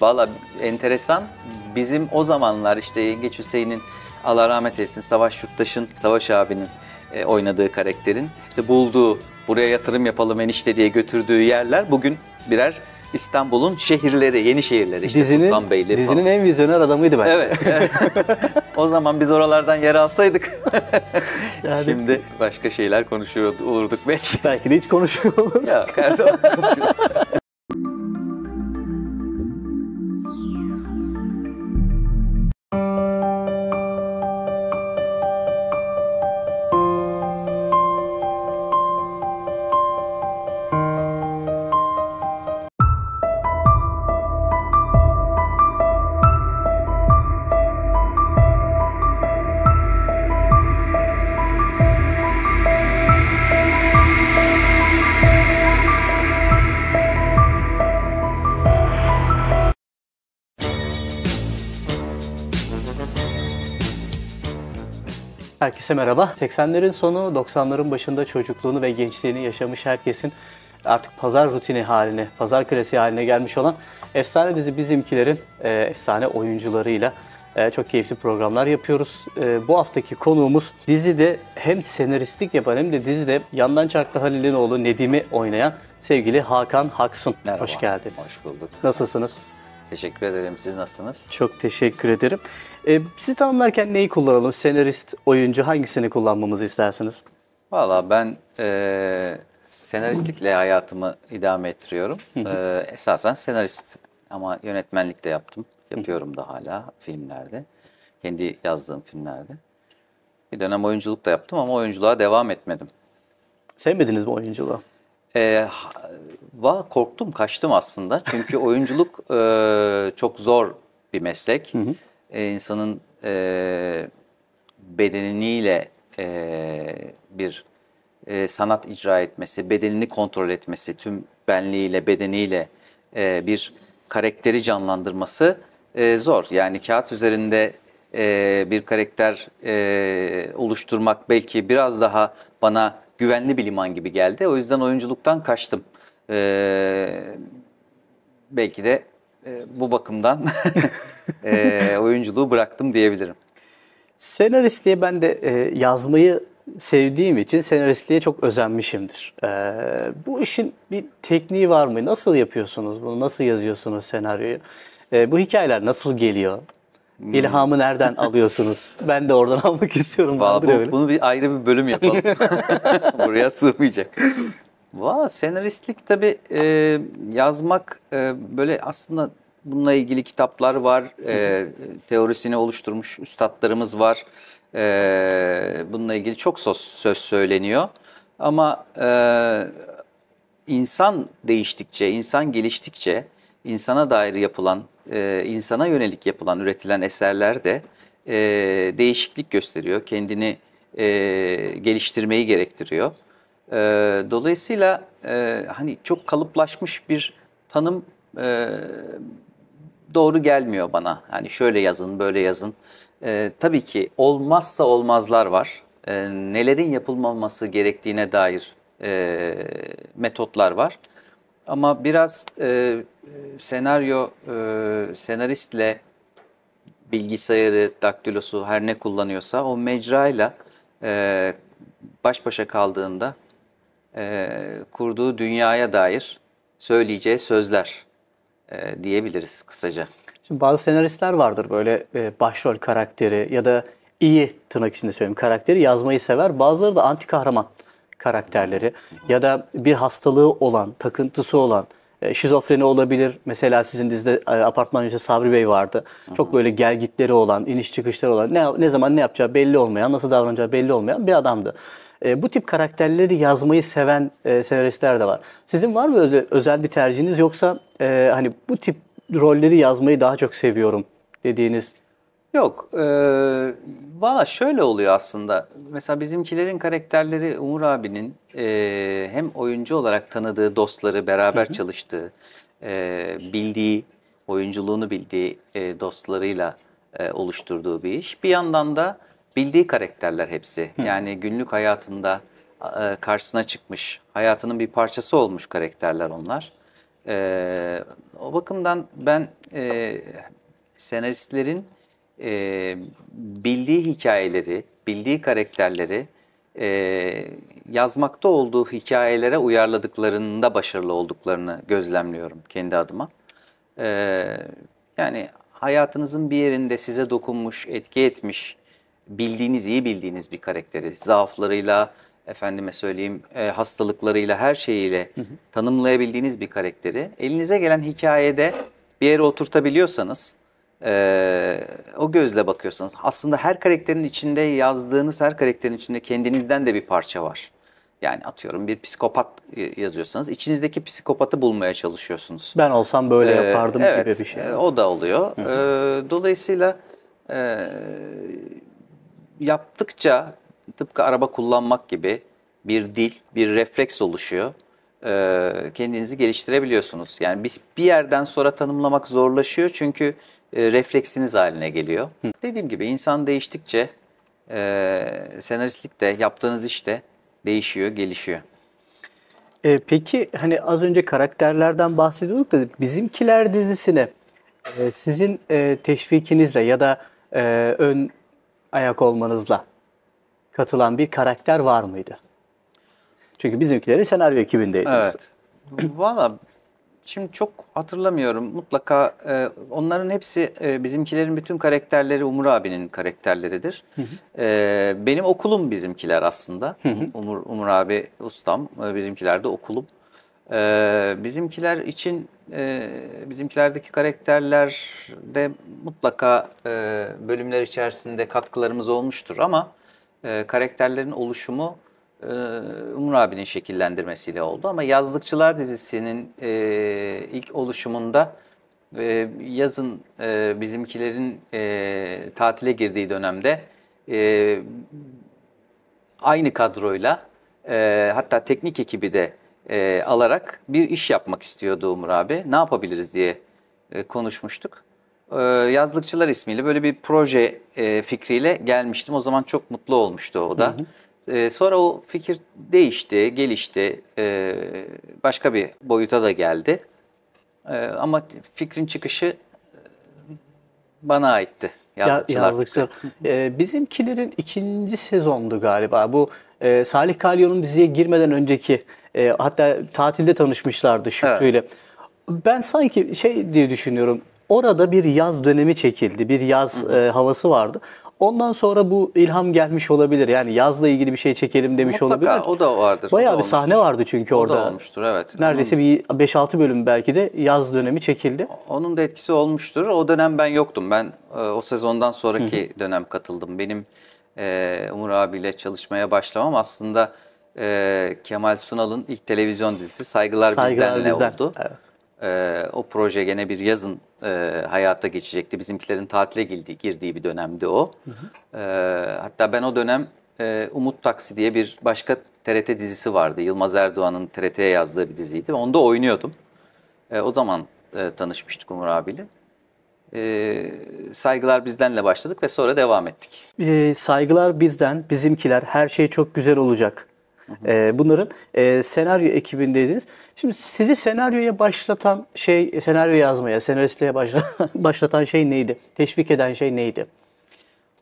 Valla enteresan. Bizim o zamanlar işte Yengeç Hüseyin'in Allah rahmet eylesin Savaş Yurttaş'ın, Savaş abinin e, oynadığı karakterin işte bulduğu, buraya yatırım yapalım enişte diye götürdüğü yerler bugün birer İstanbul'un şehirleri, yeni şehirleri. İşte dizinin, Sultan Beyli dizinin en vizyoner adamıydı ben. Evet. o zaman biz oralardan yer alsaydık. yani... Şimdi başka şeyler konuşuyor olurduk belki. Belki de hiç konuşuyor olurduk. Yok her zaman konuşuyoruz. Herkese merhaba. 80'lerin sonu, 90'ların başında çocukluğunu ve gençliğini yaşamış herkesin artık pazar rutini haline, pazar klasiği haline gelmiş olan efsane dizi Bizimkilerin e, efsane oyuncularıyla e, çok keyifli programlar yapıyoruz. E, bu haftaki konuğumuz dizide hem senaristlik yapan hem de dizide yandan çarklı Halil'in oğlu Nedim'i oynayan sevgili Hakan Haksun. Merhaba. Hoş geldiniz. Hoş bulduk. Nasılsınız? Teşekkür ederim. Siz nasılsınız? Çok teşekkür ederim. Ee, sizi tanımlarken neyi kullanalım? Senarist, oyuncu hangisini kullanmamızı istersiniz? Valla ben e, senaristlikle hayatımı idame ettiriyorum. e, esasen senarist ama yönetmenlik de yaptım. Yapıyorum da hala filmlerde. Kendi yazdığım filmlerde. Bir dönem oyunculuk da yaptım ama oyunculuğa devam etmedim. Sevmediniz mi oyunculuğu? E, Va korktum, kaçtım aslında. Çünkü oyunculuk e, çok zor bir meslek. Hı hı. E, insanın e, bedeniyle e, bir e, sanat icra etmesi, bedenini kontrol etmesi, tüm benliğiyle, bedeniyle e, bir karakteri canlandırması e, zor. Yani kağıt üzerinde e, bir karakter e, oluşturmak belki biraz daha bana güvenli bir liman gibi geldi. O yüzden oyunculuktan kaçtım. Ee, belki de e, bu bakımdan e, oyunculuğu bıraktım diyebilirim. Senaristliğe ben de e, yazmayı sevdiğim için senaristliğe çok özenmişimdir. E, bu işin bir tekniği var mı? Nasıl yapıyorsunuz bunu? Nasıl yazıyorsunuz senaryoyu? E, bu hikayeler nasıl geliyor? Hmm. İlhamı nereden alıyorsunuz? Ben de oradan almak istiyorum. Vallahi bu, bunu bir ayrı bir bölüm yapalım. Buraya sığmayacak. Valla senaristlik tabii e, yazmak e, böyle aslında bununla ilgili kitaplar var, e, teorisini oluşturmuş üstadlarımız var. E, bununla ilgili çok söz, söz söyleniyor. Ama e, insan değiştikçe, insan geliştikçe insana dair yapılan, e, insana yönelik yapılan, üretilen eserler de e, değişiklik gösteriyor. Kendini e, geliştirmeyi gerektiriyor. E, dolayısıyla e, hani çok kalıplaşmış bir tanım e, doğru gelmiyor bana. Hani şöyle yazın, böyle yazın. E, tabii ki olmazsa olmazlar var. E, nelerin yapılmaması gerektiğine dair e, metotlar var. Ama biraz e, senaryo e, senaristle bilgisayarı, daktilosu her ne kullanıyorsa o mecrayla e, baş başa kaldığında e, kurduğu dünyaya dair söyleyeceği sözler e, diyebiliriz kısaca. Şimdi bazı senaristler vardır böyle e, başrol karakteri ya da iyi tırnak içinde söyleyeyim karakteri yazmayı sever. Bazıları da anti kahraman karakterleri ya da bir hastalığı olan, takıntısı olan, e, şizofreni olabilir. Mesela sizin dizide e, apartman yüzü Sabri Bey vardı. Çok böyle gelgitleri olan, iniş çıkışları olan, ne, ne zaman ne yapacağı belli olmayan, nasıl davranacağı belli olmayan bir adamdı. E, bu tip karakterleri yazmayı seven e, senaristler de var. Sizin var mı öyle özel bir tercihiniz yoksa e, hani bu tip rolleri yazmayı daha çok seviyorum dediğiniz? Yok. E, Valla şöyle oluyor aslında. Mesela bizimkilerin karakterleri Umur abinin e, hem oyuncu olarak tanıdığı dostları, beraber Hı -hı. çalıştığı, e, bildiği, oyunculuğunu bildiği e, dostlarıyla e, oluşturduğu bir iş. Bir yandan da bildiği karakterler hepsi. Hı. Yani günlük hayatında e, karşısına çıkmış, hayatının bir parçası olmuş karakterler onlar. E, o bakımdan ben e, senaristlerin e, bildiği hikayeleri, bildiği karakterleri e, yazmakta olduğu hikayelere uyarladıklarında başarılı olduklarını gözlemliyorum kendi adıma. E, yani hayatınızın bir yerinde size dokunmuş, etki etmiş bildiğiniz, iyi bildiğiniz bir karakteri zaaflarıyla, efendime söyleyeyim e, hastalıklarıyla, her şeyiyle hı hı. tanımlayabildiğiniz bir karakteri elinize gelen hikayede bir yere oturtabiliyorsanız, e, o gözle bakıyorsanız aslında her karakterin içinde yazdığınız her karakterin içinde kendinizden de bir parça var. Yani atıyorum bir psikopat e, yazıyorsanız içinizdeki psikopatı bulmaya çalışıyorsunuz. Ben olsam böyle ee, yapardım evet, gibi bir şey. E, o da oluyor. Hı hı. E, dolayısıyla e, yaptıkça tıpkı araba kullanmak gibi bir dil, bir refleks oluşuyor. Ee, kendinizi geliştirebiliyorsunuz. Yani biz bir yerden sonra tanımlamak zorlaşıyor çünkü e, refleksiniz haline geliyor. Hı. Dediğim gibi insan değiştikçe e, senaristlik de yaptığınız iş de değişiyor, gelişiyor. E, peki hani az önce karakterlerden bahsediyorduk da bizimkiler dizisine e, sizin e, teşvikinizle ya da e, ön ayak olmanızla katılan bir karakter var mıydı? Çünkü bizimkileri senaryo ekibindeydiniz. Evet. Valla şimdi çok hatırlamıyorum. Mutlaka e, onların hepsi e, bizimkilerin bütün karakterleri Umur abinin karakterleridir. Hı hı. E, benim okulum bizimkiler aslında. Hı hı. Umur, Umur abi ustam, e, bizimkiler de okulum. Ee, bizimkiler için e, bizimkilerdeki de mutlaka e, bölümler içerisinde katkılarımız olmuştur ama e, karakterlerin oluşumu e, Umur abinin şekillendirmesiyle oldu ama Yazlıkçılar dizisinin e, ilk oluşumunda e, yazın e, bizimkilerin e, tatile girdiği dönemde e, aynı kadroyla e, hatta teknik ekibi de e, alarak bir iş yapmak istiyordu Umur abi. Ne yapabiliriz diye e, konuşmuştuk. E, Yazlıkçılar ismiyle böyle bir proje e, fikriyle gelmiştim. O zaman çok mutlu olmuştu o da. Hı hı. E, sonra o fikir değişti, gelişti. E, başka bir boyuta da geldi. E, ama fikrin çıkışı e, bana aitti. Yazlıkçılar. ee, bizimkilerin ikinci sezondu galiba. Bu e, Salih Kalyon'un diziye girmeden önceki e, hatta tatilde tanışmışlardı Şükrü ile. Evet. Ben sanki şey diye düşünüyorum. Orada bir yaz dönemi çekildi. Bir yaz e, havası vardı. Ondan sonra bu ilham gelmiş olabilir. Yani yazla ilgili bir şey çekelim demiş Mutlaka, olabilir. o da vardır. Bayağı da bir olmuştur. sahne vardı çünkü o orada. O da olmuştur evet. Neredeyse Onun... bir 5-6 bölüm belki de yaz dönemi çekildi. Onun da etkisi olmuştur. O dönem ben yoktum. Ben e, o sezondan sonraki hı dönem katıldım. Benim e, Umur abiyle çalışmaya başlamam aslında e, Kemal Sunal'ın ilk televizyon dizisi Saygılar, Saygılar Bizden, Bizden. oldu. Evet. E, o proje gene bir yazın e, hayata geçecekti. Bizimkilerin tatile girdiği, girdiği bir dönemdi o. Hı hı. E, hatta ben o dönem e, Umut Taksi diye bir başka TRT dizisi vardı. Yılmaz Erdoğan'ın TRT'ye yazdığı bir diziydi. Onda oynuyordum. E, o zaman e, tanışmıştık Umur abiyle. E, saygılar bizdenle başladık ve sonra devam ettik. E, saygılar bizden, bizimkiler, her şey çok güzel olacak e, bunların e, senaryo ekibindeydiniz. Şimdi sizi senaryoya başlatan şey, e, senaryo yazmaya, senaristliğe başlatan, başlatan şey neydi? Teşvik eden şey neydi?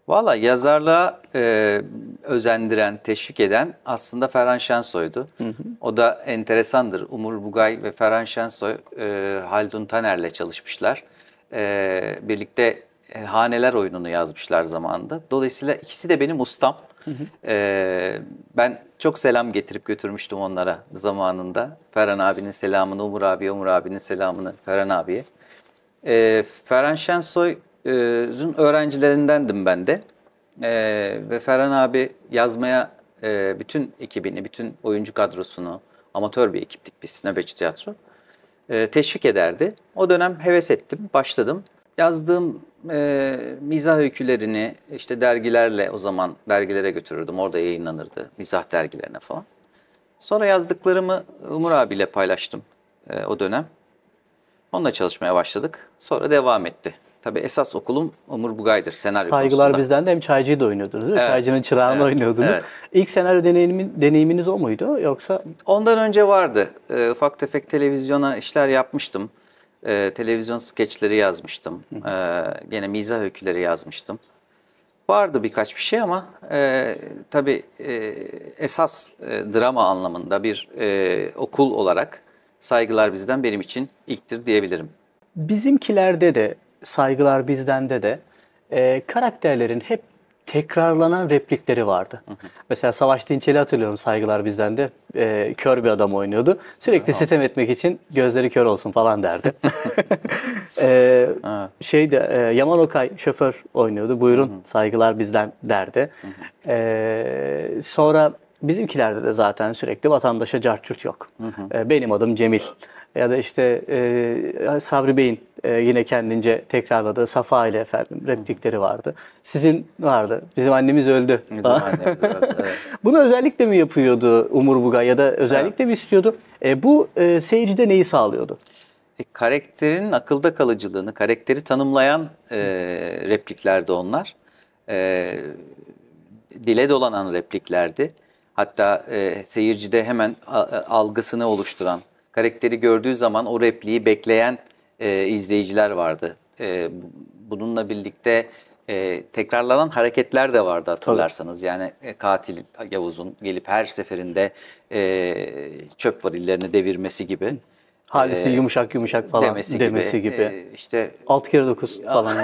Valla yazarlığa e, özendiren, teşvik eden aslında Ferhan Şensoy'du. Hı hı. O da enteresandır. Umur Bugay ve Ferhan Şensoy e, Haldun Taner'le çalışmışlar. E, birlikte e, Haneler oyununu yazmışlar zamanında. Dolayısıyla ikisi de benim ustam. Hı hı. E, ben çok selam getirip götürmüştüm onlara zamanında. Ferhan abinin selamını Umur abiye, Umur abinin selamını Ferhan abiye. E, Ferhan Şensoy'un öğrencilerindendim ben de. E, ve Ferhan abi yazmaya e, bütün ekibini, bütün oyuncu kadrosunu, amatör bir ekiptik biz, nöbetçi tiyatro, e, teşvik ederdi. O dönem heves ettim, başladım. Yazdığım e, mizah öykülerini işte dergilerle o zaman dergilere götürürdüm. Orada yayınlanırdı mizah dergilerine falan. Sonra yazdıklarımı Umur abiyle paylaştım e, o dönem. Onunla çalışmaya başladık. Sonra devam etti. Tabii esas okulum Umur Bugay'dır senaryo Saygılar konusunda. bizden de hem çaycıyı da oynuyordunuz değil mi? Evet. Çaycının çırağını evet. oynuyordunuz. Evet. İlk senaryo deneyimi, deneyiminiz o muydu yoksa? Ondan önce vardı. E, ufak tefek televizyona işler yapmıştım e, televizyon skeçleri yazmıştım. E, gene mizah öyküleri yazmıştım. Vardı birkaç bir şey ama e, tabii e, esas e, drama anlamında bir e, okul olarak saygılar bizden benim için ilktir diyebilirim. Bizimkilerde de saygılar bizden de de e, karakterlerin hep tekrarlanan replikleri vardı. Mesela Savaş Dinçeli hatırlıyorum saygılar bizden de e, kör bir adam oynuyordu. Sürekli evet. sitem etmek için gözleri kör olsun falan derdi. e, evet. Şeyde e, Yaman Okay şoför oynuyordu. Buyurun hı hı. saygılar bizden derdi. E, sonra bizimkilerde de zaten sürekli vatandaşa carçurt yok. E, benim adım Cemil ya da işte e, Sabri Bey'in e, yine kendince tekrarladığı Safa ile efendim replikleri vardı. Sizin vardı. Bizim annemiz öldü. Bizim annemiz öldü evet. Bunu özellikle mi yapıyordu Umur Bugay ya da özellikle evet. mi istiyordu? E, bu e, seyircide neyi sağlıyordu? E, karakterin akılda kalıcılığını, karakteri tanımlayan e, repliklerdi onlar. E, dile dolanan repliklerdi. Hatta e, seyircide hemen a, algısını oluşturan, karakteri gördüğü zaman o repliği bekleyen e, izleyiciler vardı. E, bununla birlikte e, tekrarlanan hareketler de vardı hatırlarsanız. Tabii. Yani e, katil Yavuz'un gelip her seferinde e, çöp varillerini devirmesi gibi. Halise e, yumuşak yumuşak falan demesi, demesi gibi. gibi. E, işte alt kere dokuz falan.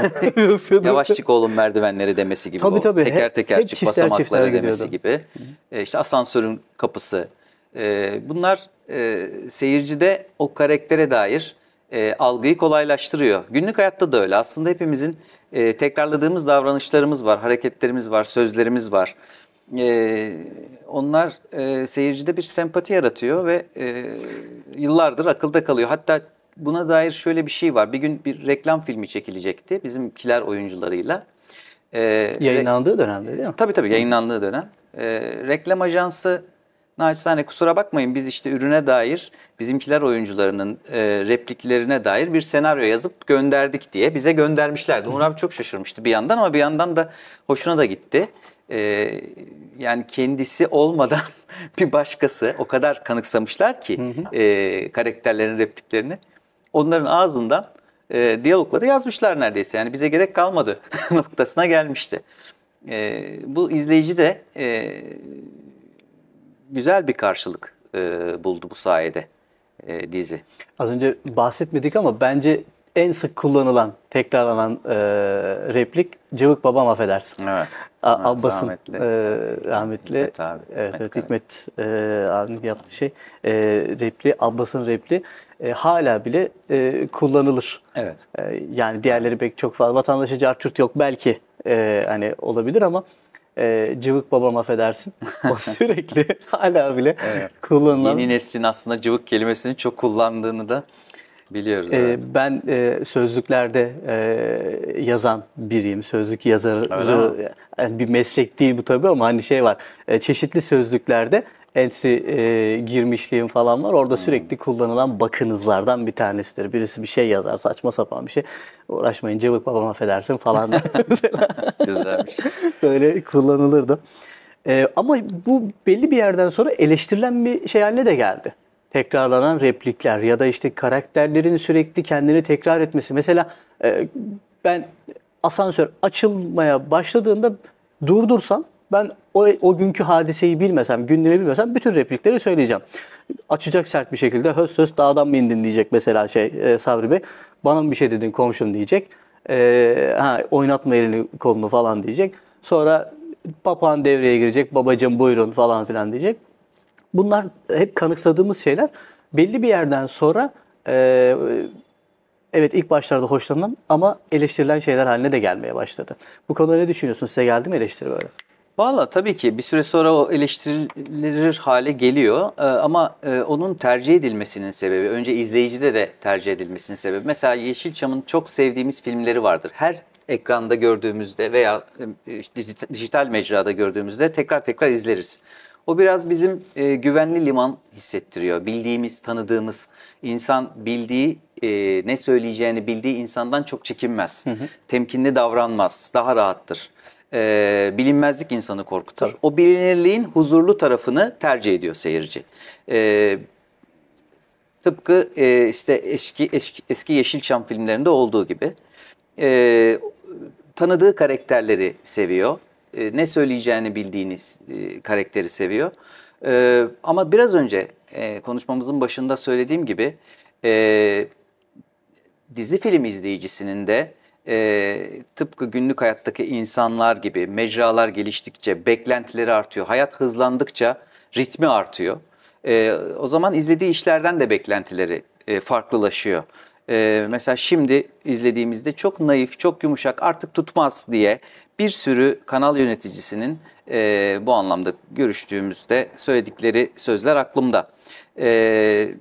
Yavaş çık oğlum merdivenleri demesi gibi. Tabii oldu. tabii. Teker hep, teker hep çık çiftler, basamakları çiftler demesi gidiyordu. gibi. E, işte asansörün kapısı. E, bunlar e, seyircide o karaktere dair e, algıyı kolaylaştırıyor. Günlük hayatta da öyle. Aslında hepimizin e, tekrarladığımız davranışlarımız var, hareketlerimiz var, sözlerimiz var. E, onlar e, seyircide bir sempati yaratıyor ve e, yıllardır akılda kalıyor. Hatta buna dair şöyle bir şey var. Bir gün bir reklam filmi çekilecekti bizimkiler oyuncularıyla. E, yayınlandığı dönemde değil mi? Tabii tabii yayınlandığı dönem. E, reklam ajansı naçizane kusura bakmayın biz işte ürüne dair bizimkiler oyuncularının e, repliklerine dair bir senaryo yazıp gönderdik diye bize göndermişlerdi. Uğur abi çok şaşırmıştı bir yandan ama bir yandan da hoşuna da gitti. E, yani kendisi olmadan bir başkası o kadar kanıksamışlar ki e, karakterlerin repliklerini. Onların ağzından e, diyalogları yazmışlar neredeyse. Yani bize gerek kalmadı noktasına gelmişti. E, bu izleyici de e, güzel bir karşılık e, buldu bu sayede e, dizi. Az önce bahsetmedik ama bence en sık kullanılan, tekrarlanan e, replik Cıvık babam affedersin. Evet. A- Abbas'ın rahmetli. E, rahmetli Evet, Hikmet, e, abinin yaptığı şey e, repli, Abbas'ın repli e, hala bile e, kullanılır. Evet. E, yani diğerleri pek çok fazla vatandaşa carçurt yok belki e, hani olabilir ama e, cıvık babam affedersin. O sürekli hala bile evet. kullanılan. Yeni neslin aslında cıvık kelimesini çok kullandığını da biliyoruz. Ee, Ben e, sözlüklerde e, yazan biriyim. Sözlük yazarı yani bir meslek değil bu tabii ama hani şey var. E, çeşitli sözlüklerde entry e, girmişliğim falan var. Orada hmm. sürekli kullanılan bakınızlardan bir tanesidir. Birisi bir şey yazar saçma sapan bir şey. Uğraşmayın cıvık babam affedersin falan. Böyle kullanılırdı. E, ama bu belli bir yerden sonra eleştirilen bir şey haline de geldi. Tekrarlanan replikler ya da işte karakterlerin sürekli kendini tekrar etmesi. Mesela e, ben asansör açılmaya başladığında durdursam ben o, o günkü hadiseyi bilmesem, gündemi bilmesem bütün replikleri söyleyeceğim. Açacak sert bir şekilde höz söz dağdan mı indin diyecek mesela şey e, Sabri Bey. Bana mı bir şey dedin komşum diyecek. E, ha, oynatma elini kolunu falan diyecek. Sonra papağan devreye girecek. Babacım buyurun falan filan diyecek. Bunlar hep kanıksadığımız şeyler. Belli bir yerden sonra e, evet ilk başlarda hoşlanan ama eleştirilen şeyler haline de gelmeye başladı. Bu konuda ne düşünüyorsun? Size geldi mi eleştiri böyle? Valla tabii ki bir süre sonra o eleştirilir hale geliyor ee, ama e, onun tercih edilmesinin sebebi, önce izleyicide de tercih edilmesinin sebebi. Mesela Yeşilçam'ın çok sevdiğimiz filmleri vardır. Her ekranda gördüğümüzde veya e, dijital mecrada gördüğümüzde tekrar tekrar izleriz. O biraz bizim e, güvenli liman hissettiriyor. Bildiğimiz, tanıdığımız, insan bildiği, e, ne söyleyeceğini bildiği insandan çok çekinmez. Hı hı. Temkinli davranmaz, daha rahattır e, bilinmezlik insanı korkutur. Tabii. O bilinirliğin huzurlu tarafını tercih ediyor seyirci. E, tıpkı e, işte eski, eski eski Yeşilçam filmlerinde olduğu gibi e, tanıdığı karakterleri seviyor. E, ne söyleyeceğini bildiğiniz e, karakteri seviyor. E, ama biraz önce e, konuşmamızın başında söylediğim gibi e, dizi film izleyicisinin de e, tıpkı günlük hayattaki insanlar gibi mecralar geliştikçe beklentileri artıyor. Hayat hızlandıkça ritmi artıyor. E, o zaman izlediği işlerden de beklentileri e, farklılaşıyor. E, mesela şimdi izlediğimizde çok naif, çok yumuşak artık tutmaz diye bir sürü kanal yöneticisinin e, bu anlamda görüştüğümüzde söyledikleri sözler aklımda. E,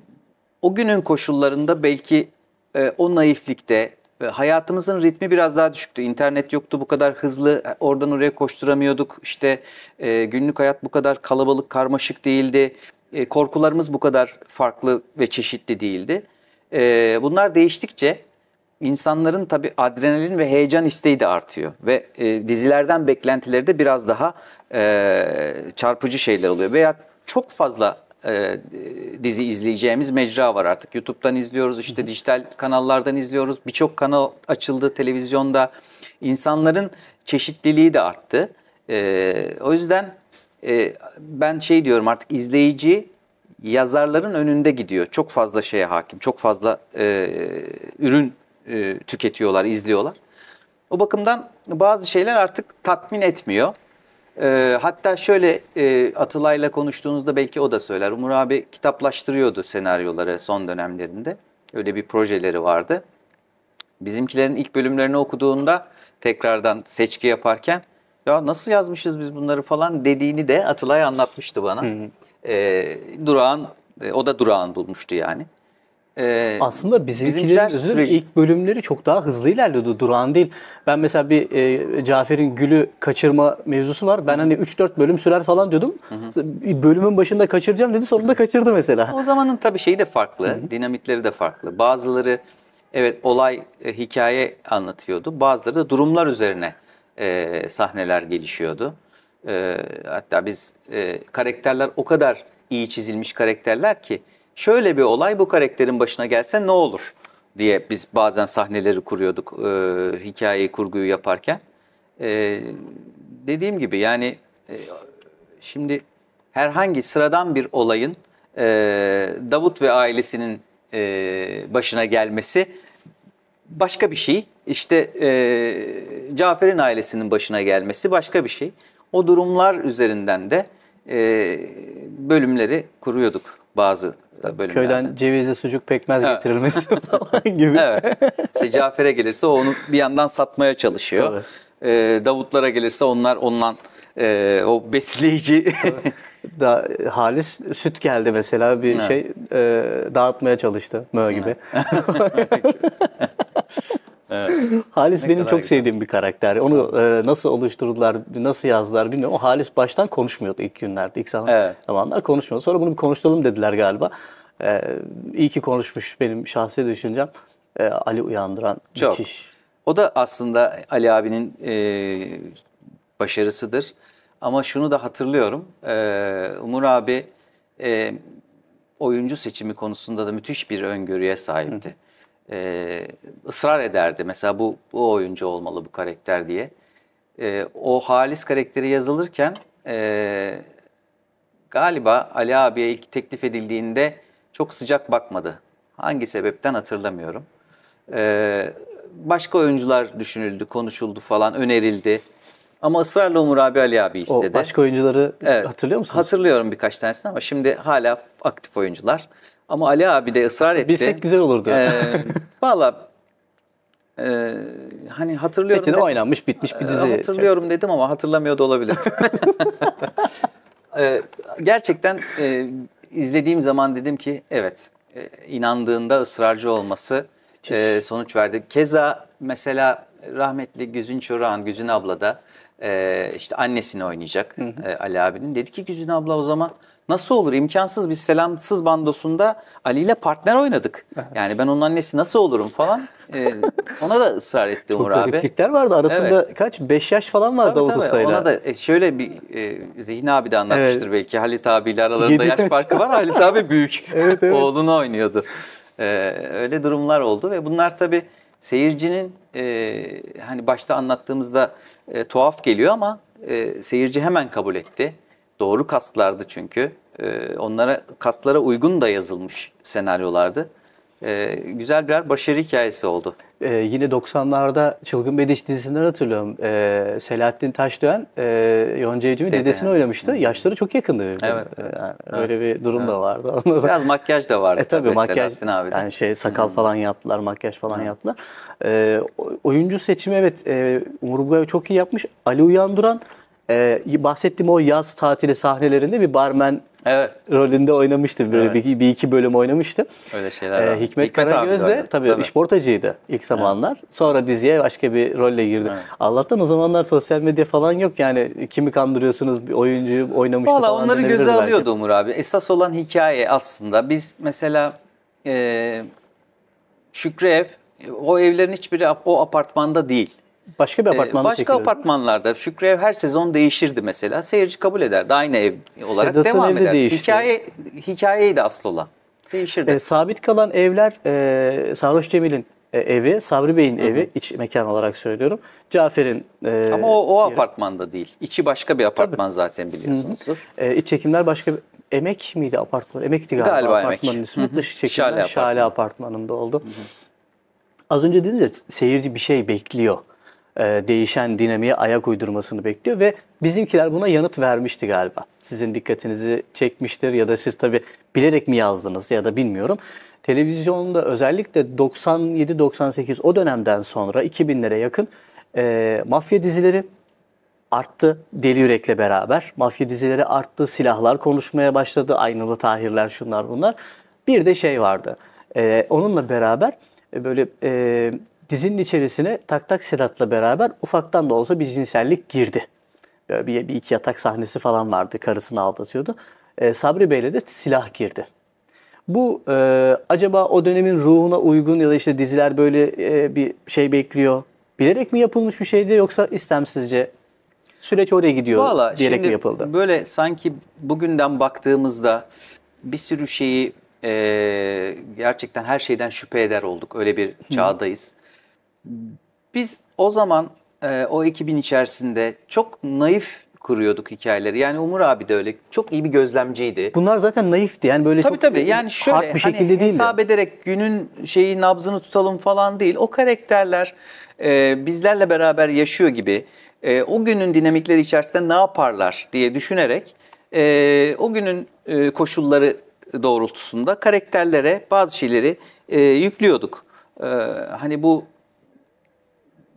o günün koşullarında belki e, o naiflikte, hayatımızın ritmi biraz daha düşüktü. İnternet yoktu bu kadar hızlı oradan oraya koşturamıyorduk. İşte e, günlük hayat bu kadar kalabalık karmaşık değildi. E, korkularımız bu kadar farklı ve çeşitli değildi. E, bunlar değiştikçe insanların tabi adrenalin ve heyecan isteği de artıyor ve e, dizilerden beklentileri de biraz daha e, çarpıcı şeyler oluyor veya çok fazla e, dizi izleyeceğimiz mecra var artık. YouTube'dan izliyoruz, işte dijital kanallardan izliyoruz. Birçok kanal açıldı televizyonda. İnsanların çeşitliliği de arttı. E, o yüzden e, ben şey diyorum artık izleyici yazarların önünde gidiyor. Çok fazla şeye hakim, çok fazla e, ürün e, tüketiyorlar, izliyorlar. O bakımdan bazı şeyler artık tatmin etmiyor. E, hatta şöyle e, Atılay'la konuştuğunuzda belki o da söyler. Umur abi kitaplaştırıyordu senaryoları son dönemlerinde. Öyle bir projeleri vardı. Bizimkilerin ilk bölümlerini okuduğunda tekrardan seçki yaparken ya nasıl yazmışız biz bunları falan dediğini de Atılay anlatmıştı bana. Hı hı. E, durağan, e, o da durağan bulmuştu yani. Ee, Aslında bizimkilerin bizim ilk bölümleri çok daha hızlı ilerliyordu. duran değil. Ben mesela bir e, Cafer'in gülü kaçırma mevzusu var. Ben Hı-hı. hani 3-4 bölüm sürer falan diyordum. Hı-hı. Bölümün başında kaçıracağım dedi. Sonunda kaçırdı mesela. O zamanın tabii şeyi de farklı. Hı-hı. Dinamikleri de farklı. Bazıları evet olay, e, hikaye anlatıyordu. Bazıları da durumlar üzerine e, sahneler gelişiyordu. E, hatta biz e, karakterler o kadar iyi çizilmiş karakterler ki şöyle bir olay bu karakterin başına gelse ne olur diye biz bazen sahneleri kuruyorduk e, hikayeyi kurguyu yaparken. E, dediğim gibi yani e, şimdi herhangi sıradan bir olayın e, Davut ve ailesinin e, başına gelmesi başka bir şey. İşte e, Cafer'in ailesinin başına gelmesi başka bir şey. O durumlar üzerinden de e, bölümleri kuruyorduk bazı e, bölümlerde. Köyden cevizli sucuk pekmez evet. getirilmesi falan gibi. Evet. İşte Cafer'e gelirse onu bir yandan satmaya çalışıyor. Ee, Davutlara gelirse onlar onunla e, o besleyici da e, halis süt geldi mesela bir evet. şey e, dağıtmaya çalıştı mö gibi. Evet. Halis ne benim çok güzel. sevdiğim bir karakter. Onu e, nasıl oluşturdular, nasıl yazdılar bilmiyorum. O Halis baştan konuşmuyordu ilk günlerde, ilk evet. zamanlar konuşmuyordu. Sonra bunu bir konuşalım dediler galiba. E, iyi ki konuşmuş benim şahsi düşüncem. E, Ali uyandıran çok. müthiş. O da aslında Ali abinin e, başarısıdır. Ama şunu da hatırlıyorum. E, Umur abi e, oyuncu seçimi konusunda da müthiş bir öngörüye sahipti. Hı e, ısrar ederdi. Mesela bu, bu oyuncu olmalı bu karakter diye. E, o halis karakteri yazılırken e, galiba Ali abiye ilk teklif edildiğinde çok sıcak bakmadı. Hangi sebepten hatırlamıyorum. E, başka oyuncular düşünüldü, konuşuldu falan, önerildi. Ama ısrarla Umur abi Ali abi istedi. O başka oyuncuları evet, hatırlıyor musunuz? Hatırlıyorum birkaç tanesini ama şimdi hala aktif oyuncular. Ama Ali abi de ısrar etti. Bilsek güzel olurdu. Ee, Valla e, hani hatırlıyorum. Metin'e oynanmış bitmiş bir dizi. Hatırlıyorum çaktı. dedim ama hatırlamıyor da olabilir. gerçekten e, izlediğim zaman dedim ki evet inandığında ısrarcı olması e, sonuç verdi. Keza mesela rahmetli Güzin Çoruhan, Güzin abla da e, işte annesini oynayacak hı hı. E, Ali abinin. Dedi ki Güzin abla o zaman nasıl olur imkansız biz selamsız bandosunda Ali ile partner oynadık. Yani ben onun annesi nasıl olurum falan. E, ona da ısrar etti Umur abi. Replikler vardı arasında evet. kaç 5 yaş falan var Davut tabii. Usta'yla. Ona da e, şöyle bir e, Zihin abi de anlatmıştır evet. belki Halit abiyle aralarında yaş farkı var. Halit abi büyük evet, evet. oğlunu oynuyordu. E, öyle durumlar oldu ve bunlar tabii Seyircinin e, hani başta anlattığımızda e, tuhaf geliyor ama e, seyirci hemen kabul etti. Doğru kastlardı çünkü. E, onlara kastlara uygun da yazılmış senaryolardı e, güzel birer başarı hikayesi oldu. E, yine 90'larda Çılgın Bediş dizisinden hatırlıyorum. E, Selahattin Taşdöğen, e, Yonca Evcim'i Dede. dedesini oynamıştı. Hı. Yaşları çok yakındı. Evet. evet. Yani evet. Öyle bir durum evet. da vardı. Biraz makyaj da vardı. E, tabii, makyaj. abi Yani şey, sakal Hı. falan yaptılar, makyaj falan Hı. yaptılar. E, oyuncu seçimi evet e, Umur Bugay çok iyi yapmış. Ali Uyandıran ee, bahsettiğim o yaz tatili sahnelerinde bir barmen Evet. Rolünde oynamıştı. Böyle evet. bir, bir iki bölüm oynamıştı. Öyle şeyler ee, Hikmet, Hikmet Karagöz de tabii, tabii işportacıydı ilk zamanlar. Evet. Sonra diziye başka bir rolle girdi. Evet. Allah'tan o zamanlar sosyal medya falan yok yani kimi kandırıyorsunuz bir oyuncuyu oynamıştı Vallahi falan. onları göze alıyordu Umur abi. Esas olan hikaye aslında. Biz mesela e, Şükrü Ev o evlerin hiçbiri o apartmanda değil. Başka bir ee, apartmanda Başka çekilirdi. apartmanlarda. Şükrü Ev her sezon değişirdi mesela. Seyirci kabul ederdi. Aynı ev olarak Sedat'ın devam ederdi. Değişti. Hikaye, hikayeydi asıl olan. Değişirdi. E, sabit kalan evler e, Sarhoş Cemil'in e, evi, Sabri Bey'in hı hı. evi, iç mekan olarak söylüyorum. Cafer'in e, Ama o, o yeri. apartmanda değil. İçi başka bir apartman Tabii. zaten biliyorsunuzdur. Hı E, iç çekimler başka bir Emek miydi apartman? Emekti galiba, galiba apartmanın emek. ismi. Hı hı. Dış çekimler Şale, Şale apartmanında oldu. Hı hı. Az önce dediniz ya seyirci bir şey bekliyor. E, değişen dinamiğe ayak uydurmasını bekliyor ve bizimkiler buna yanıt vermişti galiba. Sizin dikkatinizi çekmiştir ya da siz tabii bilerek mi yazdınız ya da bilmiyorum. Televizyonda özellikle 97-98 o dönemden sonra 2000'lere yakın e, mafya dizileri arttı Deli Yürek'le beraber. Mafya dizileri arttı, silahlar konuşmaya başladı, Aynalı Tahirler şunlar bunlar. Bir de şey vardı, e, onunla beraber e, böyle e, dizinin içerisine Tak Tak Sedat'la beraber ufaktan da olsa bir cinsellik girdi. Böyle bir, bir iki yatak sahnesi falan vardı. Karısını aldatıyordu. E, Sabri Bey'le de silah girdi. Bu e, acaba o dönemin ruhuna uygun ya da işte diziler böyle e, bir şey bekliyor. Bilerek mi yapılmış bir şeydi yoksa istemsizce süreç oraya gidiyor Vallahi diyerek şimdi mi yapıldı? Böyle sanki bugünden baktığımızda bir sürü şeyi e, gerçekten her şeyden şüphe eder olduk. Öyle bir çağdayız. Biz o zaman e, o ekibin içerisinde çok naif kuruyorduk hikayeleri. Yani Umur abi de öyle çok iyi bir gözlemciydi. Bunlar zaten naifti yani böyle tabii, çok tabii. Yani şöyle, kart bir hani şekilde hani değil hesap de. ederek günün şeyi nabzını tutalım falan değil. O karakterler e, bizlerle beraber yaşıyor gibi e, o günün dinamikleri içerisinde ne yaparlar diye düşünerek e, o günün e, koşulları doğrultusunda karakterlere bazı şeyleri e, yüklüyorduk. E, hani bu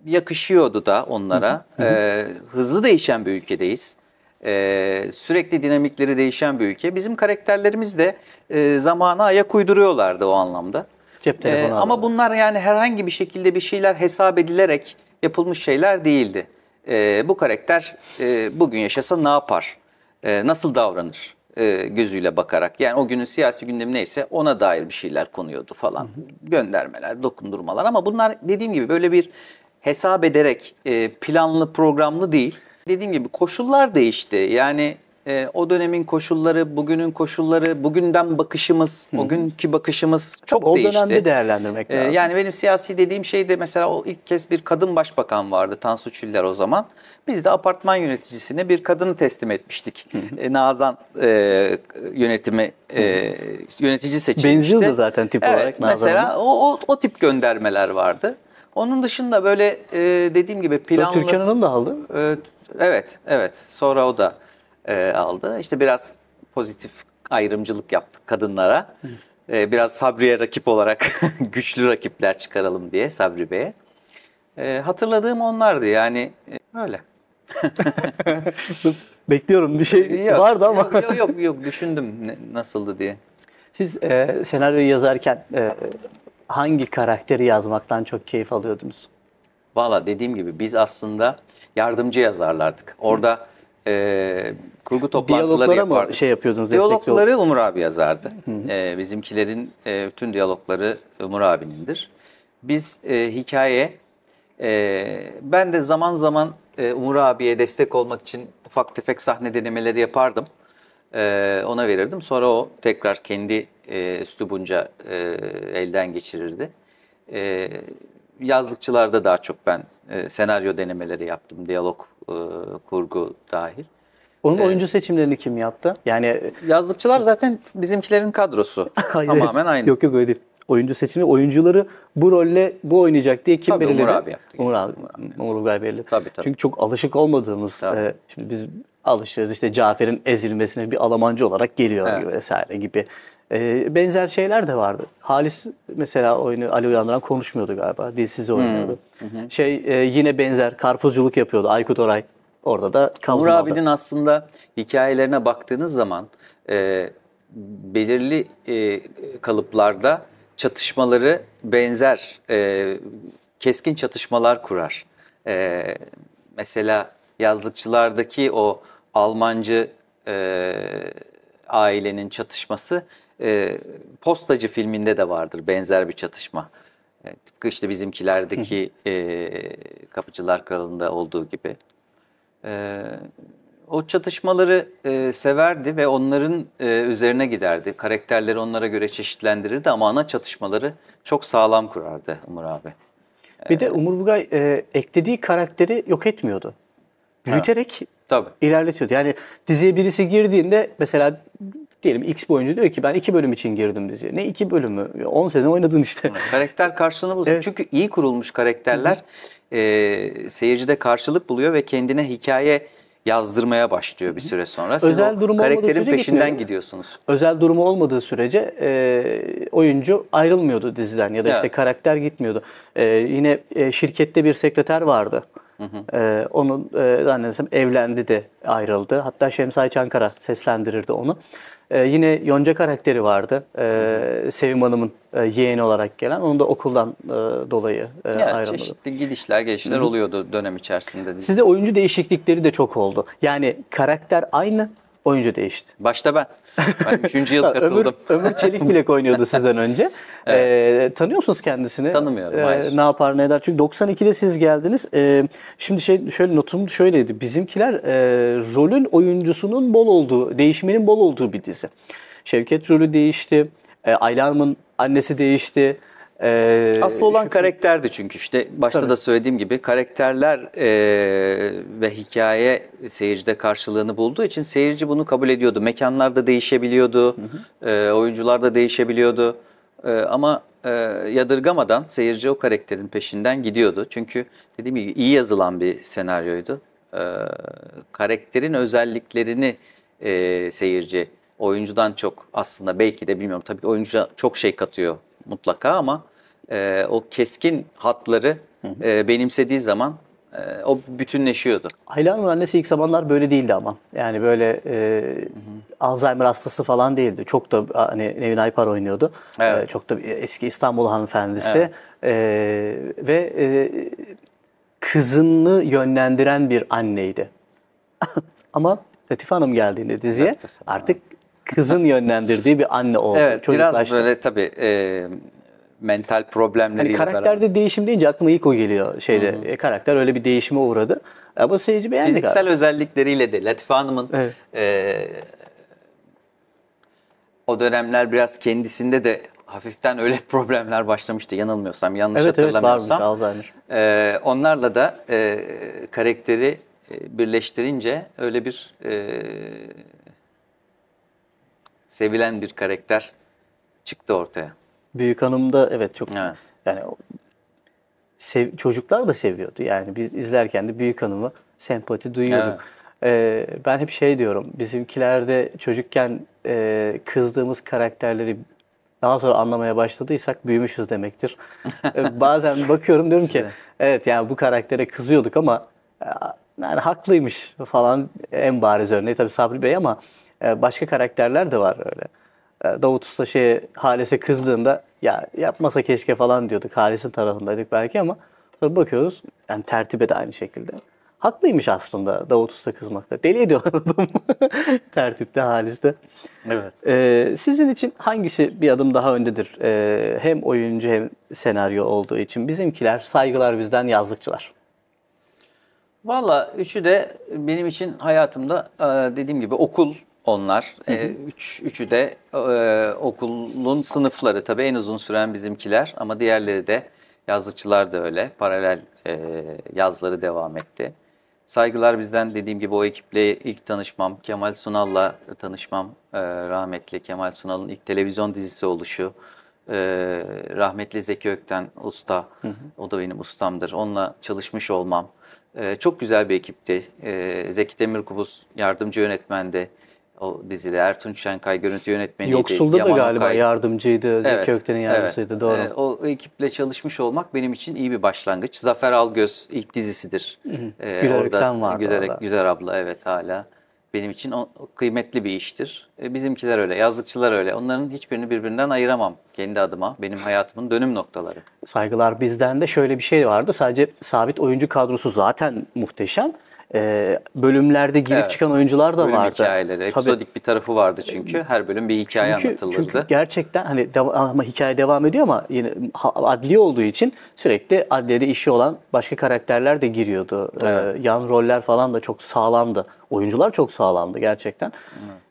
yakışıyordu da onlara. Hı hı. Ee, hızlı değişen bir ülkedeyiz. E, sürekli dinamikleri değişen bir ülke. Bizim karakterlerimiz de e, zamana ayak uyduruyorlardı o anlamda. Cep ee, telefonu. E, ama bunlar yani herhangi bir şekilde bir şeyler hesap edilerek yapılmış şeyler değildi. E, bu karakter e, bugün yaşasa ne yapar? E, nasıl davranır? E, gözüyle bakarak. Yani o günün siyasi gündemi neyse ona dair bir şeyler konuyordu falan. Hı hı. Göndermeler, dokundurmalar ama bunlar dediğim gibi böyle bir hesap ederek e, planlı programlı değil. Dediğim gibi koşullar değişti. Yani e, o dönemin koşulları, bugünün koşulları, bugünden bakışımız, Hı. o günkü bakışımız çok Tabii, değişti. O dönemde değerlendirmek e, lazım. Yani benim siyasi dediğim şey de mesela o ilk kez bir kadın başbakan vardı Tansu Çiller o zaman. Biz de apartman yöneticisine bir kadını teslim etmiştik. E, Nazan e, yönetimi e, yönetici seçilmişti. Benziyordu zaten tip evet, olarak Nazan Mesela o, o, o tip göndermeler vardı. Onun dışında böyle e, dediğim gibi planlı... Sonra Türkan Hanım da aldı. E, evet, evet. Sonra o da e, aldı. İşte biraz pozitif ayrımcılık yaptık kadınlara. E, biraz Sabri'ye rakip olarak güçlü rakipler çıkaralım diye Sabri Bey'e. E, hatırladığım onlardı yani e, öyle. Bekliyorum bir şey e, yok, vardı ama. Yok yok, yok, düşündüm nasıldı diye. Siz e, senaryoyu yazarken e, hangi karakteri yazmaktan çok keyif alıyordunuz? Valla dediğim gibi biz aslında yardımcı yazarlardık. Orada e, kurgu toplantıları Diyaloglara yapardık. mı şey yapıyordunuz? Diyalogları Umur abi yazardı. E, bizimkilerin e, bütün diyalogları Umur abinindir. Biz e, hikaye, e, ben de zaman zaman e, Umur abiye destek olmak için ufak tefek sahne denemeleri yapardım e, ona verirdim. Sonra o tekrar kendi e, üslubunca e, elden geçirirdi. E, yazlıkçılarda daha çok ben e, senaryo denemeleri yaptım. Diyalog e, kurgu dahil. Onun ee, oyuncu seçimlerini kim yaptı? Yani e, yazlıkçılar zaten bizimkilerin kadrosu. tamamen aynı. Yok yok öyle değil oyuncu seçimi. Oyuncuları bu rolle bu oynayacak diye kim tabii, belirledi? Umur abi yaptı. Umur abi. Umur, abi. belirledi. Tabii, tabii. Çünkü çok alışık olmadığımız, e, şimdi biz alışırız işte Cafer'in ezilmesine bir Almancı olarak geliyor evet. gibi vesaire gibi. E, benzer şeyler de vardı. Halis mesela oyunu Ali Uyandıran konuşmuyordu galiba. Dilsiz hmm. oynuyordu. Hmm. Şey e, yine benzer karpuzculuk yapıyordu Aykut Oray. Orada da Umur abinin aslında hikayelerine baktığınız zaman e, belirli e, kalıplarda çatışmaları benzer e, keskin çatışmalar kurar. E, mesela yazlıkçılardaki o Almancı e, ailenin çatışması e, Postacı filminde de vardır benzer bir çatışma. E, tıpkı işte bizimkilerdeki e, Kapıcılar Kralı'nda olduğu gibi. E, o çatışmaları e, severdi ve onların e, üzerine giderdi. Karakterleri onlara göre çeşitlendirirdi ama ana çatışmaları çok sağlam kurardı Umur abi. Bir de e, Umur Bugay e, eklediği karakteri yok etmiyordu. Büyüterek ha, tabii. ilerletiyordu. Yani diziye birisi girdiğinde mesela diyelim X boyunca diyor ki ben iki bölüm için girdim diziye. Ne iki bölümü? 10 sene oynadın işte. Karakter karşılığını buluyor. Evet. Çünkü iyi kurulmuş karakterler e, seyircide karşılık buluyor ve kendine hikaye yazdırmaya başlıyor bir süre sonra. Siz Özel durum karakterin peşinden gitmiyor. gidiyorsunuz. Özel durumu olmadığı sürece e, oyuncu ayrılmıyordu diziden ya da evet. işte karakter gitmiyordu. E, yine e, şirkette bir sekreter vardı. Ee, onun e, zannedersem evlendi de ayrıldı. Hatta Şemsay Çankara seslendirirdi onu. Ee, yine Yonca karakteri vardı. Ee, Sevim Hanım'ın e, yeğeni olarak gelen. Onun da okuldan e, dolayı e, yani ayrıldı. Çeşitli gidişler gelişler oluyordu dönem içerisinde. Sizde oyuncu değişiklikleri de çok oldu. Yani karakter aynı oyuncu değişti. Başta ben. Ben 3. yıl katıldım. Ömür, Ömür Çelik bile oynuyordu sizden önce. Ee, evet. e, tanıyor musunuz kendisini? Tanımıyorum. E, hayır. ne yapar ne eder? Çünkü 92'de siz geldiniz. E, şimdi şey şöyle notum şöyleydi. Bizimkiler e, rolün oyuncusunun bol olduğu, değişmenin bol olduğu bir dizi. Şevket rolü değişti. E, Ayla annesi değişti. Ee, Asıl olan şu, karakterdi çünkü işte başta tabii. da söylediğim gibi karakterler e, ve hikaye seyircide karşılığını bulduğu için seyirci bunu kabul ediyordu. Mekanlar da değişebiliyordu, hı hı. E, oyuncular da değişebiliyordu e, ama e, yadırgamadan seyirci o karakterin peşinden gidiyordu. Çünkü dediğim gibi iyi yazılan bir senaryoydu. E, karakterin özelliklerini e, seyirci oyuncudan çok aslında belki de bilmiyorum tabii ki oyuncu çok şey katıyor mutlaka ama e, o keskin hatları e, benimsediği zaman e, o bütünleşiyordu. Ayla Hanım'ın annesi ilk zamanlar böyle değildi ama. Yani böyle e, Alzheimer hastası falan değildi. Çok da hani Nevin Aypar oynuyordu. E, evet. E, çok da eski İstanbul hanımefendisi. Evet. E, ve e, kızını yönlendiren bir anneydi. ama Latife Hanım geldiğinde diziye artık kızın yönlendirdiği bir anne oldu. Evet, biraz böyle tabii e, mental problemleri. Hani karakterde beraber. değişim deyince aklıma ilk o geliyor şeyde. Hı-hı. E, karakter öyle bir değişime uğradı. Ama e, seyirci beğendi. Fiziksel abi. özellikleriyle de Latife Hanım'ın evet. e, o dönemler biraz kendisinde de hafiften öyle problemler başlamıştı yanılmıyorsam yanlış evet, hatırlamıyorsam. Evet varmış Alzheimer. E, onlarla da e, karakteri e, birleştirince öyle bir e, sevilen bir karakter çıktı ortaya. Büyük Hanım da evet çok evet. yani sev, çocuklar da seviyordu. Yani biz izlerken de Büyük Hanım'ı sempati duyuyorduk. Evet. Ee, ben hep şey diyorum bizimkilerde çocukken e, kızdığımız karakterleri daha sonra anlamaya başladıysak büyümüşüz demektir. Ee, bazen bakıyorum diyorum ki evet yani bu karaktere kızıyorduk ama e, yani haklıymış falan en bariz örneği tabii Sabri Bey ama e, başka karakterler de var öyle. Ee, Davut Usta şey Halis'e kızdığında ya yapmasa keşke falan diyorduk. Halis'in tarafındaydık belki ama sonra bakıyoruz yani tertibe de aynı şekilde. Haklıymış aslında Davut Usta kızmakta. Deli ediyor adam tertipte Halis'te. Evet. Ee, sizin için hangisi bir adım daha öndedir? Ee, hem oyuncu hem senaryo olduğu için. Bizimkiler saygılar bizden yazlıkçılar. Valla üçü de benim için hayatımda e, dediğim gibi okul, onlar. E, üç, üçü de e, okulun sınıfları. Tabii en uzun süren bizimkiler ama diğerleri de yazlıkçılar da öyle. Paralel e, yazları devam etti. Saygılar bizden dediğim gibi o ekiple ilk tanışmam, Kemal Sunal'la tanışmam e, rahmetli. Kemal Sunal'ın ilk televizyon dizisi oluşu. E, rahmetli Zeki Ökten usta, hı hı. o da benim ustamdır. Onunla çalışmış olmam. E, çok güzel bir ekipti. E, Zeki Demirkubuz yardımcı yönetmendi o dizide. Ertuğrul Şenkay görüntü yönetmeniydi. Yoksul'da da galiba Akay. yardımcıydı. Evet, Zeki yardımcısıydı. Evet. Doğru. E, o ekiple çalışmış olmak benim için iyi bir başlangıç. Zafer Algöz ilk dizisidir. Hı. E, ee, Güler Ökten vardı. Güler, orada. Güler abla evet hala. Benim için o, kıymetli bir iştir. Ee, bizimkiler öyle, yazlıkçılar öyle. Onların hiçbirini birbirinden ayıramam kendi adıma. Benim hayatımın dönüm noktaları. Saygılar bizden de şöyle bir şey vardı. Sadece sabit oyuncu kadrosu zaten muhteşem e, bölümlerde girip evet. çıkan oyuncular da Bölüm vardı. hikayeleri, episodik bir tarafı vardı çünkü. Ee, Her bölüm bir hikaye çünkü, anlatılırdı. Çünkü gerçekten hani ama hikaye devam ediyor ama yine adli olduğu için sürekli adliyede işi olan başka karakterler de giriyordu. Ee, evet. Ee, yan roller falan da çok sağlamdı. Oyuncular çok sağlamdı gerçekten.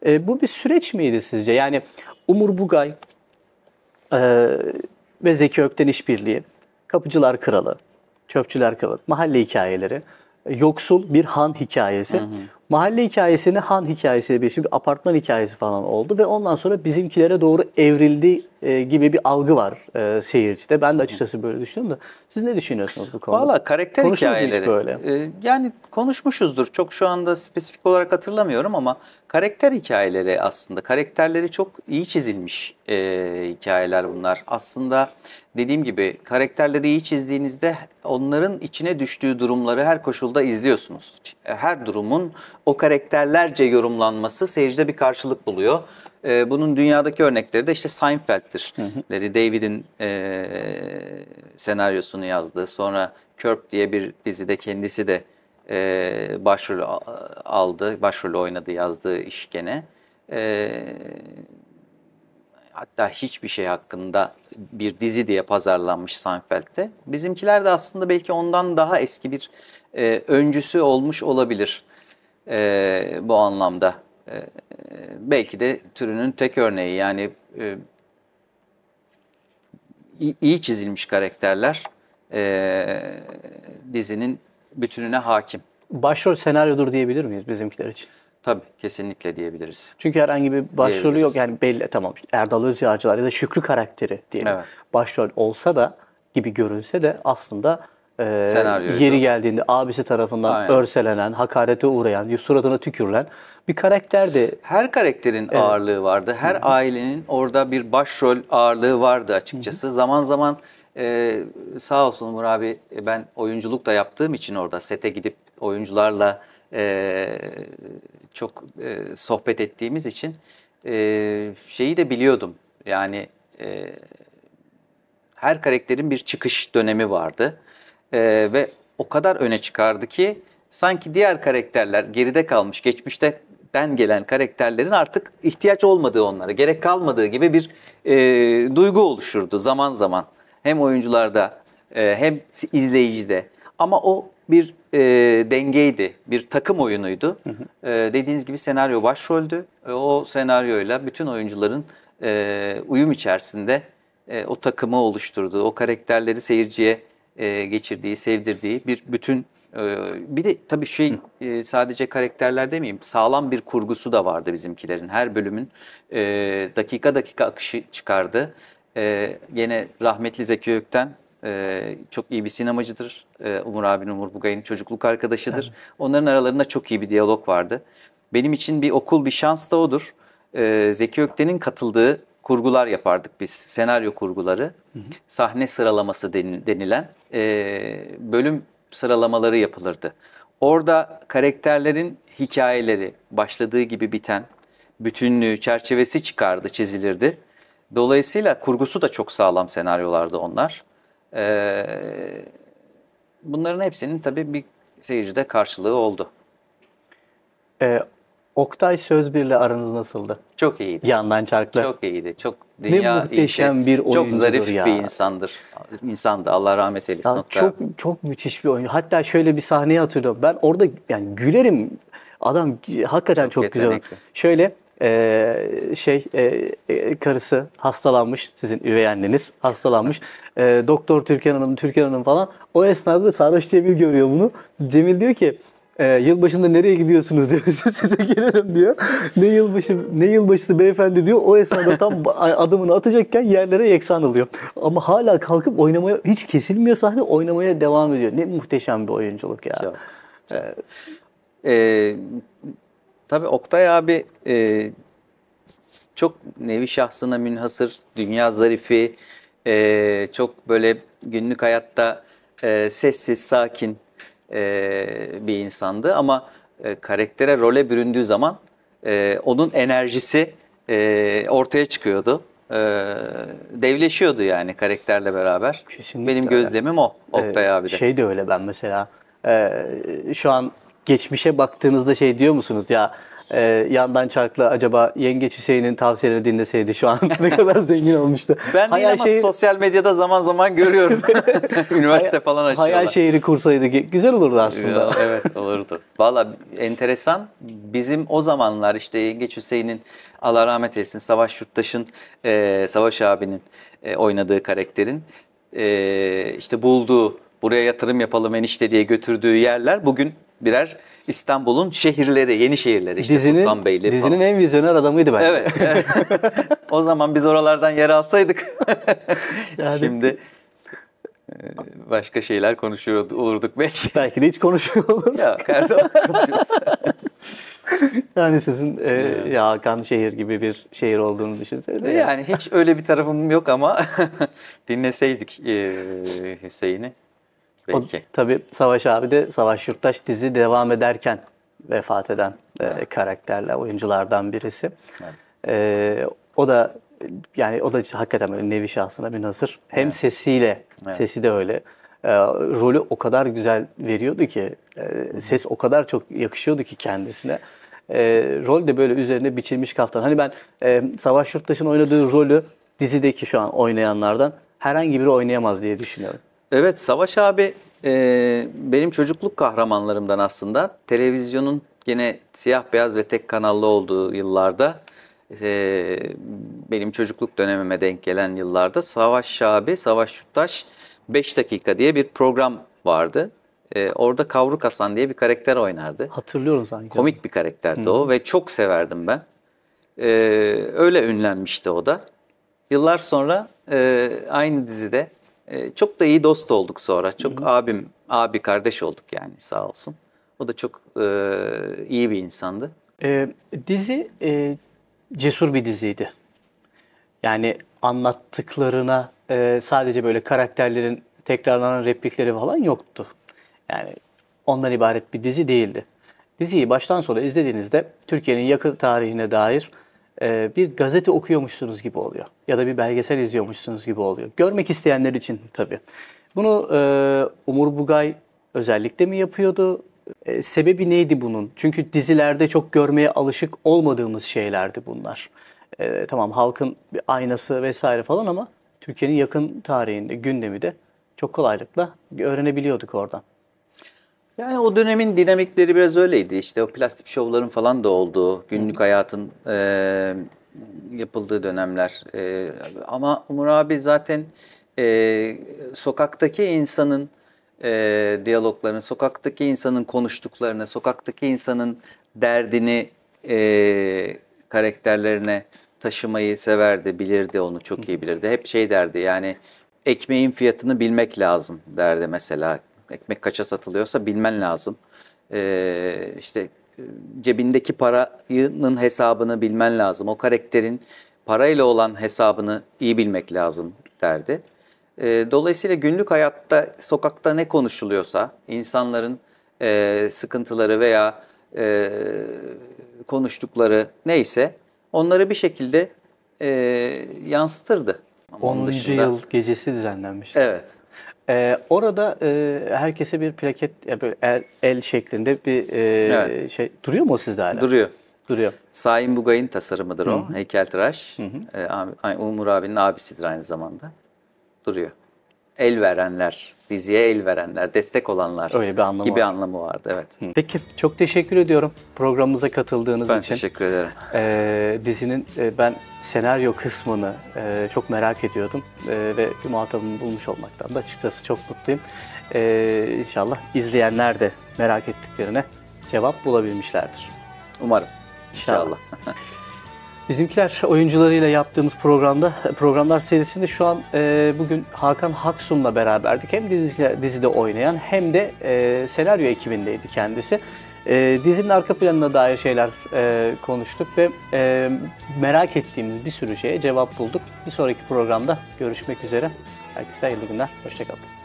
Evet. Ee, bu bir süreç miydi sizce? Yani Umur Bugay e, ve Zeki Ökten işbirliği, Kapıcılar Kralı, Çöpçüler Kralı, Mahalle Hikayeleri yoksul bir han hikayesi. Hı hı. Mahalle hikayesini han hikayesi, şey, bir apartman hikayesi falan oldu ve ondan sonra bizimkilere doğru evrildi e, gibi bir algı var e, seyircide. Ben de açıkçası böyle düşündüm de. siz ne düşünüyorsunuz bu konuda? Valla karakter Konuştunuz hikayeleri. böyle? E, yani konuşmuşuzdur. Çok şu anda spesifik olarak hatırlamıyorum ama karakter hikayeleri aslında. Karakterleri çok iyi çizilmiş e, hikayeler bunlar. Aslında dediğim gibi karakterleri iyi çizdiğinizde onların içine düştüğü durumları her koşulda izliyorsunuz. Her durumun o karakterlerce yorumlanması seyircide bir karşılık buluyor. Ee, bunun dünyadaki örnekleri de işte Seinfeld'tir. David'in e, senaryosunu yazdı. Sonra Curb diye bir dizide kendisi de e, başrol aldı. Başrol oynadı, yazdığı iş gene. Eee hatta hiçbir şey hakkında bir dizi diye pazarlanmış Seinfeld'de. Bizimkiler de aslında belki ondan daha eski bir e, öncüsü olmuş olabilir e, bu anlamda. E, e belki de türünün tek örneği yani e, iyi çizilmiş karakterler e, dizinin bütününe hakim. Başrol senaryodur diyebilir miyiz bizimkiler için? Tabii kesinlikle diyebiliriz. Çünkü herhangi bir başrolü yok yani belli tamam işte Erdal Özyağcılar ya da Şükrü karakteri diyelim. Evet. Başrol olsa da gibi görünse de aslında e, yeri geldiğinde abisi tarafından Aynen. örselenen, hakarete uğrayan, suratına tükürülen bir karakterdi. Her karakterin evet. ağırlığı vardı. Her Hı-hı. ailenin orada bir başrol ağırlığı vardı açıkçası. Hı-hı. Zaman zaman e, sağ olsun Umur abi e, ben oyunculuk da yaptığım için orada sete gidip oyuncularla e, çok e, sohbet ettiğimiz için e, şeyi de biliyordum. Yani e, her karakterin bir çıkış dönemi vardı e, ve o kadar öne çıkardı ki sanki diğer karakterler geride kalmış, geçmişte den gelen karakterlerin artık ihtiyaç olmadığı onlara, gerek kalmadığı gibi bir e, duygu oluşurdu zaman zaman. Hem oyuncularda e, hem izleyicide. Ama o bir e, dengeydi, bir takım oyunuydu. Hı hı. E, dediğiniz gibi senaryo başroldü. E, o senaryoyla bütün oyuncuların e, uyum içerisinde e, o takımı oluşturduğu, o karakterleri seyirciye e, geçirdiği, sevdirdiği bir bütün e, bir de tabii şey e, sadece karakterler demeyeyim sağlam bir kurgusu da vardı bizimkilerin. Her bölümün e, dakika dakika akışı çıkardı. E, yine rahmetli Zeki Ökten e, çok iyi bir sinemacıdır. Ee, Umur abinin, Umur Bugay'ın çocukluk arkadaşıdır. Evet. Onların aralarında çok iyi bir diyalog vardı. Benim için bir okul bir şans da odur. Ee, Zeki Ökten'in katıldığı kurgular yapardık biz. Senaryo kurguları, hı hı. sahne sıralaması denilen ee, bölüm sıralamaları yapılırdı. Orada karakterlerin hikayeleri başladığı gibi biten, bütünlüğü, çerçevesi çıkardı, çizilirdi. Dolayısıyla kurgusu da çok sağlam senaryolardı onlar. Ee, bunların hepsinin tabii bir seyircide karşılığı oldu. Ee, Oktay Sözbir'le aranız nasıldı? Çok iyiydi. Yandan çarklı. Çok iyiydi. Çok dünya ne muhteşem işte, bir oyuncudur Çok zarif ya. bir insandır. İnsandı. Allah rahmet eylesin. Ya, çok çok müthiş bir oyuncu. Hatta şöyle bir sahneyi hatırlıyorum. Ben orada yani gülerim. Adam hakikaten çok, çok güzel. Şöyle ee, şey e, e, karısı hastalanmış sizin üvey anneniz hastalanmış. Ee, doktor Türkan Hanım, Türkan Hanım falan. O esnada da Sarhoş Cemil görüyor bunu. Cemil diyor ki ee, yılbaşında nereye gidiyorsunuz diyor. Size gelirim diyor. Ne yılbaşı ne yılbaşısı beyefendi diyor. O esnada tam adımını atacakken yerlere yeksan oluyor. Ama hala kalkıp oynamaya hiç kesilmiyor sahne oynamaya devam ediyor. Ne muhteşem bir oyunculuk ya. Çok, çok. ee, Tabii Oktay abi e, çok nevi şahsına münhasır, dünya zarifi, e, çok böyle günlük hayatta e, sessiz, sakin e, bir insandı. Ama e, karaktere, role büründüğü zaman e, onun enerjisi e, ortaya çıkıyordu. E, devleşiyordu yani karakterle beraber. Kesinlikle Benim gözlemim öyle. o Oktay ee, abi de. Şey de öyle ben mesela e, şu an geçmişe baktığınızda şey diyor musunuz ya e, yandan çarkla acaba yengeç Hüseyin'in tavsiyelerini dinleseydi şu an ne kadar zengin olmuştu. Ben hayal değil ama şehir... sosyal medyada zaman zaman görüyorum. Üniversite hayal, falan açıyorlar. Hayal şehri kursaydı güzel olurdu aslında. Ya, evet olurdu. Valla enteresan bizim o zamanlar işte yengeç Hüseyin'in Allah rahmet eylesin Savaş Yurttaş'ın e, Savaş abinin e, oynadığı karakterin e, işte bulduğu buraya yatırım yapalım enişte diye götürdüğü yerler bugün birer İstanbul'un şehirleri, yeni şehirleri işte dizinin, Sultan Beyli Dizinin en vizyoner adamıydı ben. Evet. o zaman biz oralardan yer alsaydık. yani... Şimdi e, başka şeyler konuşuyor olurduk belki. Belki de hiç konuşuyor oluruz. Ya her zaman konuşuyoruz. yani sizin e, ya Hakan şehir gibi bir şehir olduğunu düşünseniz. Yani ya. hiç öyle bir tarafım yok ama dinleseydik e, Hüseyin'i belli ki. Tabii Savaş abi de Savaş Yurttaş dizi devam ederken vefat eden e, evet. e, karakterler, oyunculardan birisi. Evet. E, o da yani o da hakikaten böyle nevi şahsına münhasır. Hem evet. sesiyle, evet. sesi de öyle. E, rolü o kadar güzel veriyordu ki, e, ses o kadar çok yakışıyordu ki kendisine. E, rol de böyle üzerine biçilmiş kaftan. Hani ben e, Savaş Yurttaş'ın oynadığı rolü dizideki şu an oynayanlardan herhangi biri oynayamaz diye düşünüyorum. Evet Savaş abi e, benim çocukluk kahramanlarımdan aslında. Televizyonun yine siyah beyaz ve tek kanallı olduğu yıllarda e, benim çocukluk dönemime denk gelen yıllarda Savaş abi, Savaş Yurttaş 5 dakika diye bir program vardı. E, orada Kavruk Hasan diye bir karakter oynardı. Hatırlıyorum sanki. Komik bir karakterdi Hı. o ve çok severdim ben. E, öyle ünlenmişti o da. Yıllar sonra e, aynı dizide ee, çok da iyi dost olduk sonra. Çok Hı-hı. abim, abi kardeş olduk yani sağ olsun. O da çok e, iyi bir insandı. E, dizi e, cesur bir diziydi. Yani anlattıklarına e, sadece böyle karakterlerin tekrarlanan replikleri falan yoktu. Yani ondan ibaret bir dizi değildi. Diziyi baştan sona izlediğinizde Türkiye'nin yakın tarihine dair e, bir gazete okuyormuşsunuz gibi oluyor. Ya da bir belgesel izliyormuşsunuz gibi oluyor. Görmek isteyenler için tabii. Bunu e, Umur Bugay özellikle mi yapıyordu? E, sebebi neydi bunun? Çünkü dizilerde çok görmeye alışık olmadığımız şeylerdi bunlar. E, tamam halkın bir aynası vesaire falan ama Türkiye'nin yakın tarihinde, gündemi de çok kolaylıkla öğrenebiliyorduk oradan. Yani o dönemin dinamikleri biraz öyleydi. İşte o plastik şovların falan da olduğu, günlük hayatın e, yapıldığı dönemler. E, ama Umur abi zaten e, sokaktaki insanın e, diyaloglarını, sokaktaki insanın konuştuklarını, sokaktaki insanın derdini e, karakterlerine taşımayı severdi, bilirdi onu çok iyi bilirdi. Hep şey derdi yani ekmeğin fiyatını bilmek lazım derdi mesela ekmek kaça satılıyorsa bilmen lazım. Ee, işte e, cebindeki paranın hesabını bilmen lazım. O karakterin parayla olan hesabını iyi bilmek lazım derdi. Ee, dolayısıyla günlük hayatta sokakta ne konuşuluyorsa insanların e, sıkıntıları veya e, konuştukları neyse onları bir şekilde e, yansıtırdı. Ama 10. dışında, yıl gecesi düzenlenmiş. Evet. Ee, orada e, herkese bir plaket ya böyle el, el şeklinde bir e, evet. şey duruyor mu sizde hala? Duruyor. Duruyor. Saim Bugay'ın tasarımıdır o. Hı-hı. Heykeltıraş. Hı-hı. Ee, Umur abinin abisidir aynı zamanda. Duruyor. El verenler, diziye el verenler, destek olanlar Öyle bir anlamı gibi var. anlamı vardı. Evet. Peki çok teşekkür ediyorum programımıza katıldığınız ben için. Ben teşekkür ederim. Ee, dizinin e, ben senaryo kısmını e, çok merak ediyordum e, ve bir muhatabımı bulmuş olmaktan da açıkçası çok mutluyum. E, inşallah izleyenler de merak ettiklerine cevap bulabilmişlerdir. Umarım. İnşallah. Bizimkiler oyuncularıyla yaptığımız programda, programlar serisinde şu an e, bugün Hakan Haksun'la beraberdik. Hem dizide, oynayan hem de e, senaryo ekibindeydi kendisi. E, dizinin arka planına dair şeyler e, konuştuk ve e, merak ettiğimiz bir sürü şeye cevap bulduk. Bir sonraki programda görüşmek üzere. Herkese hayırlı günler. Hoşçakalın.